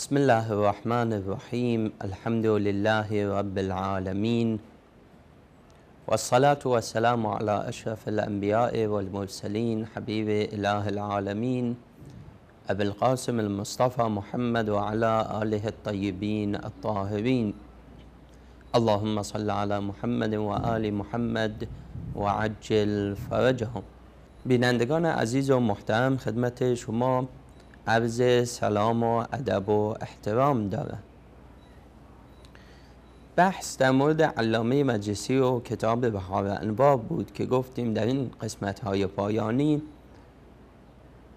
بسم الله الرحمن الرحيم الحمد لله رب العالمين والصلاة والسلام على أشرف الأنبياء والمرسلين حبيب إله العالمين أبي القاسم المصطفى محمد وعلى آله الطيبين الطاهرين اللهم صل على محمد وآل محمد وعجل فرجهم بینندگان عزیز و محترم خدمت شما عرض سلام و ادب و احترام داره بحث در مورد علامه مجلسی و کتاب بهار انوار بود که گفتیم در این قسمت های پایانی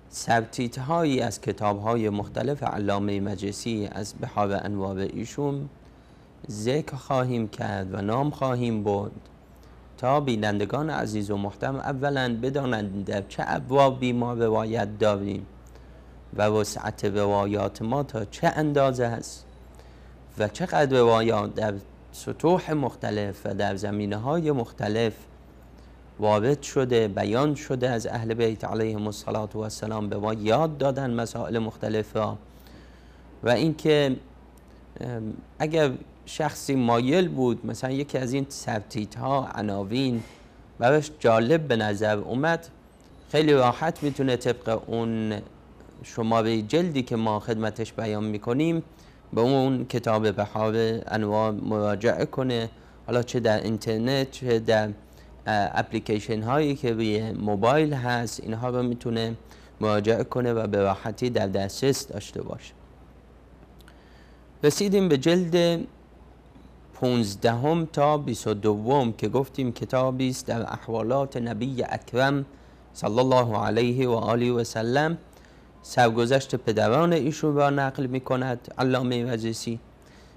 سرتیت هایی از کتاب های مختلف علامه مجلسی از بهار انوار ایشون ذکر خواهیم کرد و نام خواهیم برد تا بینندگان عزیز و محترم اولا بدانند در چه ابوابی ما روایت داریم و وسعت روایات ما تا چه اندازه است و چقدر روایات در سطوح مختلف و در زمینه های مختلف وارد شده بیان شده از اهل بیت علیهم السلام و السلام به ما یاد دادن مسائل مختلف را و اینکه اگر شخصی مایل بود مثلا یکی از این سبتیت ها عناوین براش جالب به نظر اومد خیلی راحت میتونه طبق اون شماره جلدی که ما خدمتش بیان میکنیم به اون کتاب بهار انواع مراجعه کنه حالا چه در اینترنت چه در اپلیکیشن هایی که روی موبایل هست اینها رو میتونه مراجعه کنه و به راحتی در دسترس داشته باشه رسیدیم به جلد 15 هم تا 22 هم که گفتیم کتابی است در احوالات نبی اکرم صلی الله علیه و آله و سلم سرگذشت پدران ایشون را نقل می کند علامه وزیسی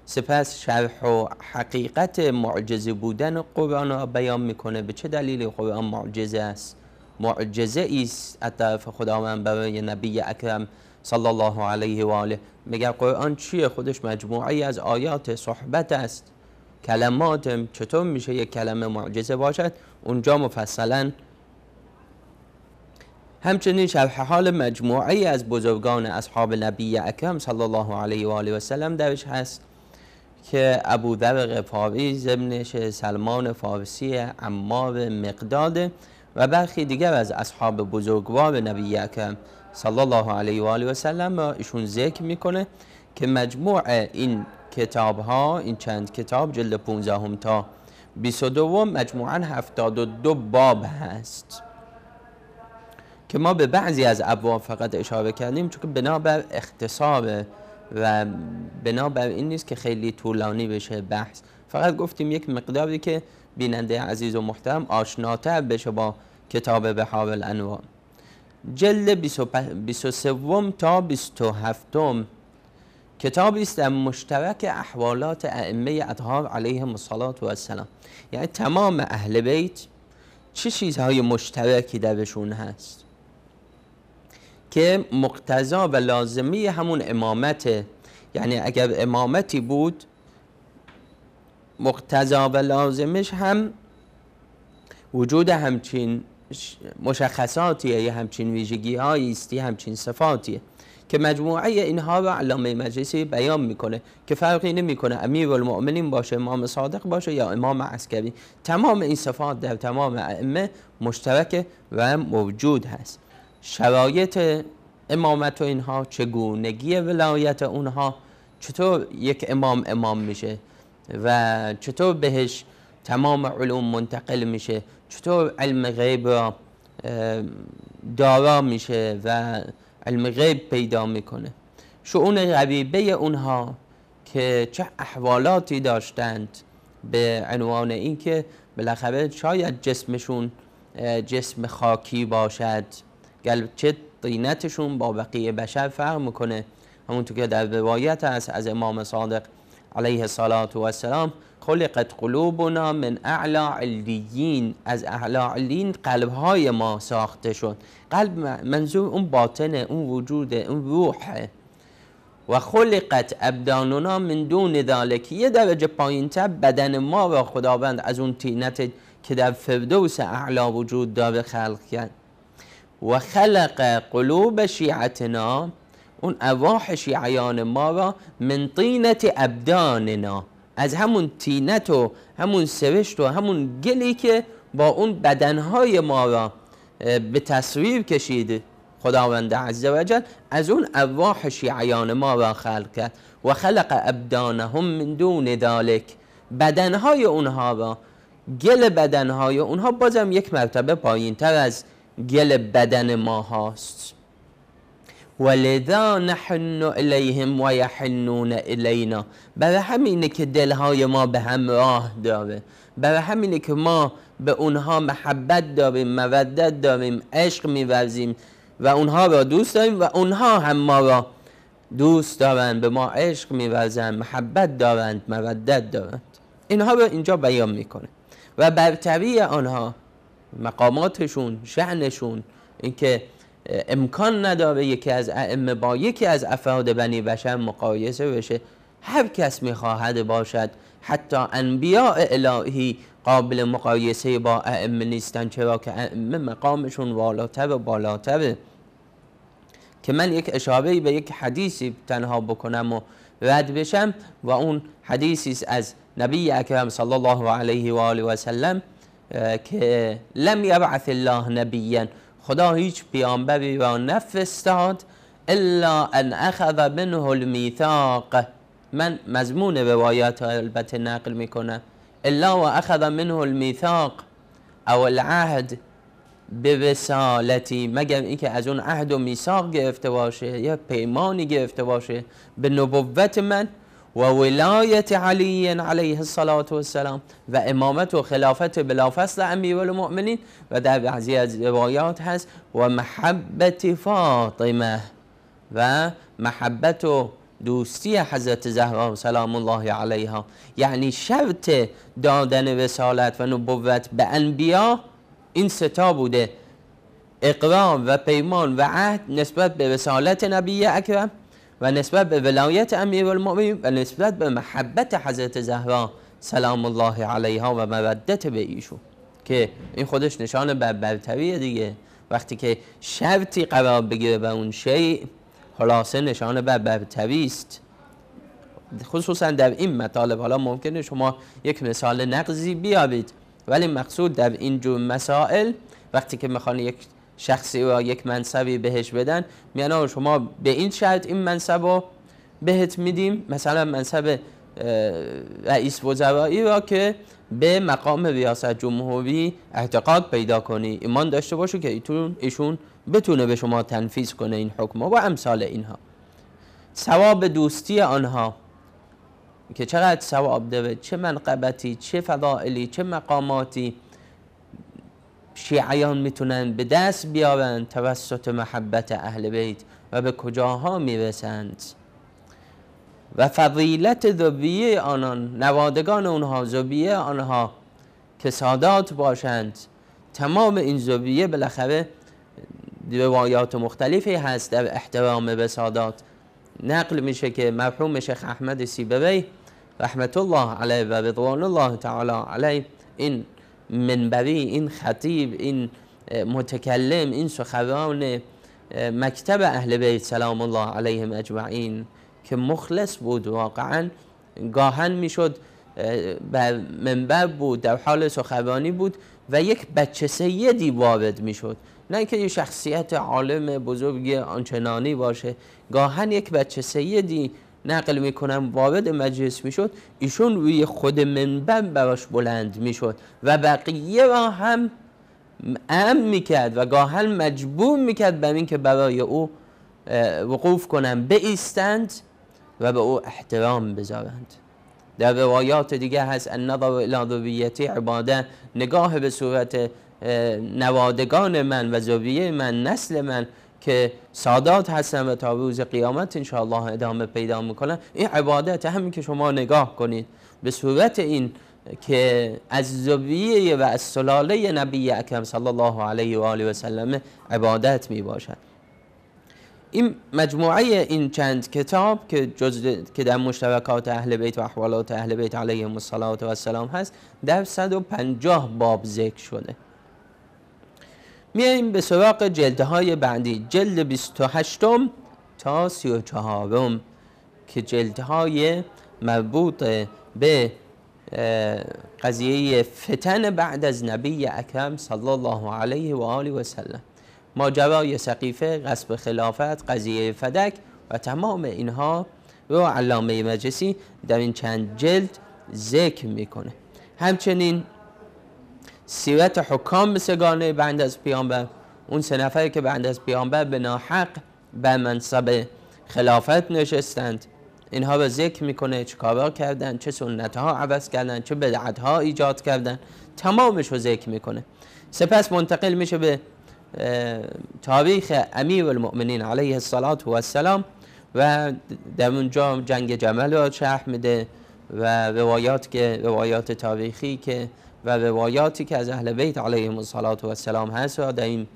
سپس شرح و حقیقت معجزه بودن قرآن را بیان میکنه به چه دلیل قرآن معجزه است معجزه است از طرف خداوند برای نبی اکرم صلی الله علیه و آله میگه قرآن چیه خودش مجموعی از آیات صحبت است کلمات چطور میشه یک کلمه معجزه باشد اونجا مفصلا همچنین شرح حال مجموعی از بزرگان اصحاب نبی اکرم صلی الله علیه و آله و سلم درش هست که ابو ذر غفاری زمنش سلمان فارسی عمار مقداد و برخی دیگر از اصحاب بزرگوار نبی اکرم صلی الله علیه و آله و سلم را ایشون ذکر میکنه که مجموع این کتاب ها این چند کتاب جلد 15 هم تا 22 مجموعا 72 باب هست که ما به بعضی از ابواب فقط اشاره کردیم چون بنابر اختصاب و بنابر این نیست که خیلی طولانی بشه بحث فقط گفتیم یک مقداری که بیننده عزیز و محترم آشناتر بشه با کتاب بحار الانوار جلد 23 تا 27 کتابی است در مشترک احوالات ائمه اطهار علیهم الصلاه و السلام یعنی تمام اهل بیت چه چیزهای مشترکی درشون هست که مقتضا و لازمی همون امامته یعنی اگر امامتی بود مقتضا و لازمش هم وجود همچین مشخصاتیه یا همچین ویژگی هایی همچین صفاتیه که مجموعه اینها رو علامه مجلسی بیان میکنه که فرقی نمیکنه امیر المؤمنین باشه امام صادق باشه یا امام عسکری تمام این صفات در تمام ائمه مشترک و موجود هست شرایط امامت و اینها چگونگی ولایت اونها چطور یک امام امام میشه و چطور بهش تمام علوم منتقل میشه چطور علم غیب را دارا میشه و علم غیب پیدا میکنه شعون غریبه اونها که چه احوالاتی داشتند به عنوان اینکه بالاخره شاید جسمشون جسم خاکی باشد چه طینتشون با بقیه بشر فرق میکنه همونطور که در روایت است از امام صادق علیه الصلاه و السلام خلقت قلوبنا من اعلا علیین از اعلا علیین قلب های ما ساخته شد قلب منظور اون باطنه اون وجوده اون روحه و خلقت ابداننا من دون ذالک یه درجه پایین تر بدن ما را خداوند از اون تینت که در فردوس اعلا وجود داره خلق کرد و خلق قلوب شیعتنا اون ارواح شیعیان ما را من طینت ابداننا از همون تینت و همون سرشت و همون گلی که با اون بدنهای ما را به تصویر کشید خداوند جل از اون ارواح شیعیان ما را خلق کرد و خلق ابدانهم من دون ذالک بدنهای اونها را گل بدنهای اونها بازم یک مرتبه پایین تر از گل بدن ما هاست ولذا نحن الیهم و یحنون الینا برای همینه که دلهای ما به هم راه داره برای همینه که ما به اونها محبت داریم مودت داریم عشق میورزیم و اونها را دوست داریم و اونها هم ما را دوست دارند به ما عشق میورزند محبت دارند مودت دارند اینها رو اینجا بیان میکنه و برتری آنها مقاماتشون شعنشون اینکه امکان نداره یکی از ائمه با یکی از افراد بنی بشر مقایسه بشه هر کس میخواهد باشد حتی انبیاء الهی قابل مقایسه با ائمه نیستن چرا که ائمه مقامشون والاتر و بالاتره که من یک اشاره به یک حدیثی تنها بکنم و رد بشم و اون حدیثی از نبی اکرم صلی الله علیه و آله و سلم که لم یبعث الله نبیا خدا هیچ پیامبری را نفرستاد الا ان اخذ منه المیثاق من مضمون روایات البته نقل میکنم الا و اخذ منه المیثاق او العهد به مگر اینکه از اون عهد و میثاق گرفته باشه یا پیمانی گرفته باشه به نبوت من و ولایت علی علیه الصلاة والسلام و امامت و خلافت بلافصل امیر المؤمنین و در بعضی از روایات هست و محبت فاطمه و محبت و دوستی حضرت زهرا سلام الله علیها یعنی شرط دادن رسالت و نبوت به انبیا این ستا بوده اقرار و پیمان و عهد نسبت به رسالت نبی اکرم و نسبت به ولایت امیر المؤمنین و نسبت به محبت حضرت زهرا سلام الله علیها و مودت به ایشو که این خودش نشان بر برتریه دیگه وقتی که شرطی قرار بگیره به اون شیء خلاصه نشان بر برتری است خصوصا در این مطالب حالا ممکنه شما یک مثال نقضی بیابید ولی مقصود در این جور مسائل وقتی که میخوان یک شخصی و یک منصبی بهش بدن میان شما به این شرط این منصب رو بهت میدیم مثلا منصب رئیس وزرایی را که به مقام ریاست جمهوری اعتقاد پیدا کنی ایمان داشته باشه که ایشون بتونه به شما تنفیز کنه این حکم و امثال اینها ثواب دوستی آنها که چقدر ثواب داره چه منقبتی چه فضائلی چه مقاماتی شیعیان میتونن به دست بیابند توسط محبت اهل بیت و به کجاها میرسند و فضیلت ذبیه آنان نوادگان اونها ذبیه آنها که سادات باشند تمام این ذبیه بالاخره روایات مختلفی هست در احترام به سادات نقل میشه که مرحوم شیخ احمد سیبری رحمت الله علیه و رضوان الله تعالی علیه این منبری این خطیب این متکلم این سخران مکتب اهل بیت سلام الله علیهم اجمعین که مخلص بود واقعا گاهن میشد به منبر بود در حال سخنرانی بود و یک بچه سیدی وارد میشد نه که یه شخصیت عالم بزرگی آنچنانی باشه گاهن یک بچه سیدی نقل میکنم وارد مجلس میشد ایشون روی خود منبر براش بلند میشد و بقیه را هم ام میکرد و گاهن مجبور میکرد بر اینکه برای او وقوف کنند بایستند و به او احترام بذارند در روایات دیگه هست النظر الی ذریتی عباده نگاه به صورت نوادگان من و ذریه من نسل من که سادات هستن و تا روز قیامت انشاءالله ادامه پیدا میکنن این عبادت همین که شما نگاه کنید به صورت این که از زبیه و از سلاله نبی اکرم صلی الله علیه و آله و سلم عبادت می باشد این مجموعه این چند کتاب که که در مشترکات اهل بیت و احوالات اهل بیت علیهم الصلاه و السلام هست در 150 باب ذکر شده میاییم به سراغ جلده های بعدی جلد 28 تا 34 که جلده های مربوط به قضیه فتن بعد از نبی اکرم صلی الله علیه و آله و سلم ماجرای سقیفه غصب خلافت قضیه فدک و تمام اینها رو علامه مجلسی در این چند جلد ذکر میکنه همچنین سیرت حکام به سگانه بعد از پیامبر اون سه نفری که بعد از پیامبر به ناحق به منصب خلافت نشستند اینها رو ذکر میکنه چه کارا کردن چه سنت ها عوض کردن چه بدعت ها ایجاد کردن تمامش رو ذکر میکنه سپس منتقل میشه به تاریخ امیر المؤمنین علیه الصلاة و السلام و در اونجا جنگ جمل رو شرح میده و روایات که روایات تاریخی که و روایاتی که از اهل بیت علیهم مصالات و السلام هست و در این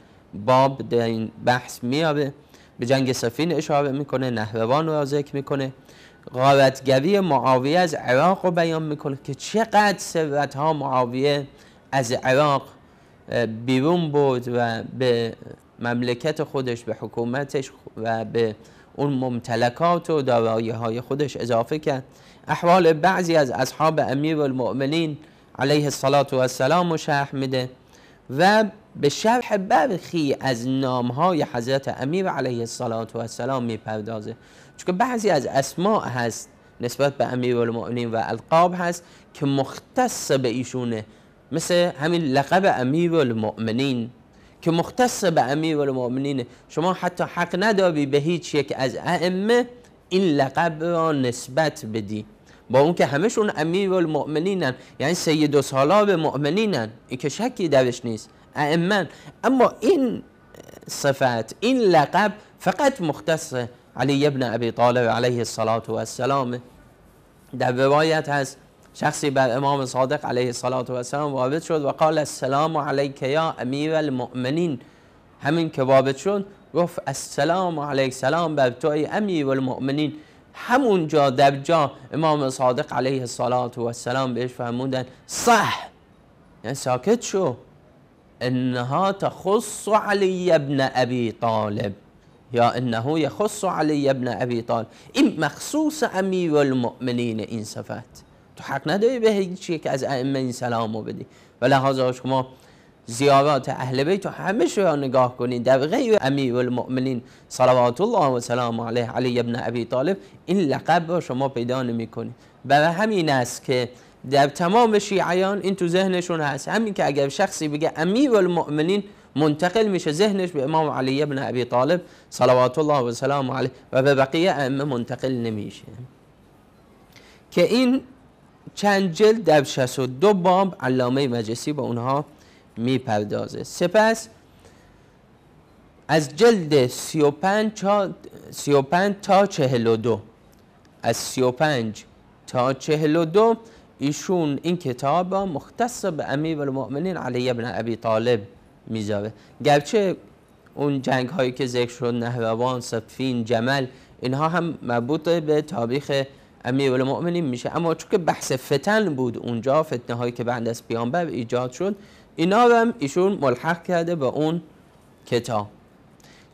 باب در این بحث میابه به جنگ سفین اشاره میکنه نهروان را ذکر میکنه غارتگری معاویه از عراق رو بیان میکنه که چقدر ثروت ها معاویه از عراق بیرون بود و به مملکت خودش به حکومتش و به اون ممتلکات و دارایی های خودش اضافه کرد احوال بعضی از اصحاب امیر المؤمنین علیه الصلاة و السلام و شرح میده و به شرح برخی از نام های حضرت امیر علیه الصلاة و السلام میپردازه چون بعضی از اسماع هست نسبت به امیر المؤمنین و القاب هست که مختص به ایشونه مثل همین لقب امیر المؤمنین که مختص به امیر المؤمنین شما حتی حق نداری به هیچ یک از ائمه این لقب را نسبت بدی با اون که همشون امیر المؤمنینن یعنی سید و سالار مؤمنینن این که شکی درش نیست امن اما این صفت این لقب فقط مختص علی ابن ابی طالب علیه الصلاة و السلام در روایت هست شخصی بر امام صادق علیه الصلاة و السلام وابد شد و قال السلام علیک یا امیر المؤمنین همین که وارد شد گفت السلام علیک سلام بر تو امیر المؤمنین همونجا در جا امام صادق علیه الصلاة و السلام بهش فرمودن صح یعنی ساکت شو انها تخص علی ابن ابی طالب یا انه یخص علی ابن ابی طالب این مخصوص امیر المؤمنین این صفت تو حق نداری به هیچ یک از ائمه این سلامو بدی و لحاظا شما زیارات اهل بیت و همه را نگاه کنین غیر امیر المؤمنین صلوات الله و سلام علیه علی ابن ابی طالب این لقب را شما پیدا نمیکنید برای همین است که در تمام شیعیان این تو ذهنشون هست همین که اگر شخصی بگه امیر المؤمنین منتقل میشه ذهنش به امام علی ابن ابی طالب صلوات الله و سلام علیه و به بقیه ائمه منتقل نمیشه که این چند جلد در 62 باب علامه مجلسی با اونها میپردازه سپس از جلد 35 تا 42 از 35 تا 42 ایشون این کتاب مختص به امیر المؤمنین علی ابن ابی طالب میذاره گرچه اون جنگ هایی که ذکر شد نهروان صفین جمل اینها هم مربوط به تاریخ امیر المؤمنین میشه اما چون که بحث فتن بود اونجا فتنه هایی که بعد از پیامبر ایجاد شد اینا هم ایشون ملحق کرده به اون کتاب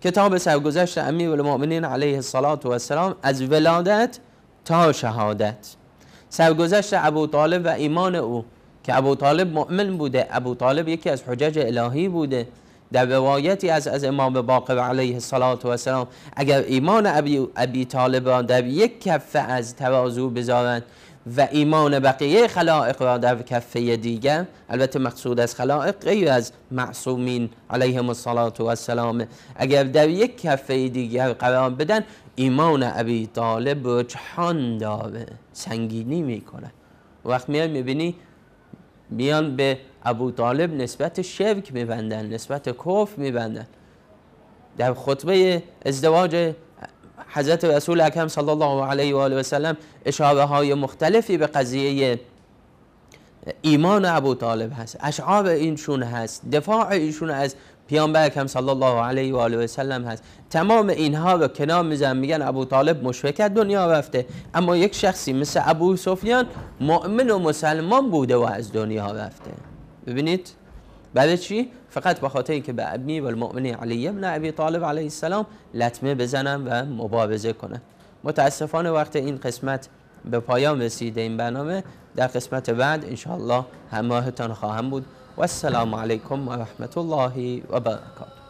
کتاب سرگذشت امیر المؤمنین علیه الصلاة و السلام از ولادت تا شهادت سرگذشت ابو طالب و ایمان او که ابو طالب مؤمن بوده ابو طالب یکی از حجج الهی بوده در روایتی از از امام باقر علیه الصلاة و السلام اگر ایمان ابی, ابی طالب را در یک کفه از ترازو بذارند و ایمان بقیه خلائق را در کفه دیگر البته مقصود از خلائق غیر از معصومین علیهم الصلاة و السلام اگر در یک کفه دیگر قرار بدن ایمان ابی طالب رجحان داره سنگینی میکنه وقت میان میبینی میان به ابو طالب نسبت شرک میبندن نسبت کف میبندن در خطبه ازدواج حضرت رسول اکرم صلی الله علیه و آله و سلم اشاره های مختلفی به قضیه ایمان ابو طالب هست اشعار اینشون هست دفاع ایشون از پیامبر اکرم صلی الله علیه و آله و سلم هست تمام اینها رو کنار میزن میگن ابو طالب مشرک دنیا رفته اما یک شخصی مثل ابو سفیان مؤمن و مسلمان بوده و از دنیا رفته ببینید بعد چی فقط به خاطر که به ابنی و المؤمنی علی ابن ابی طالب علیه السلام لطمه بزنم و مبارزه کنن متاسفانه وقت این قسمت به پایان رسیده این برنامه در قسمت بعد انشاءالله همراهتان خواهم بود و السلام علیکم و رحمت الله و برکاته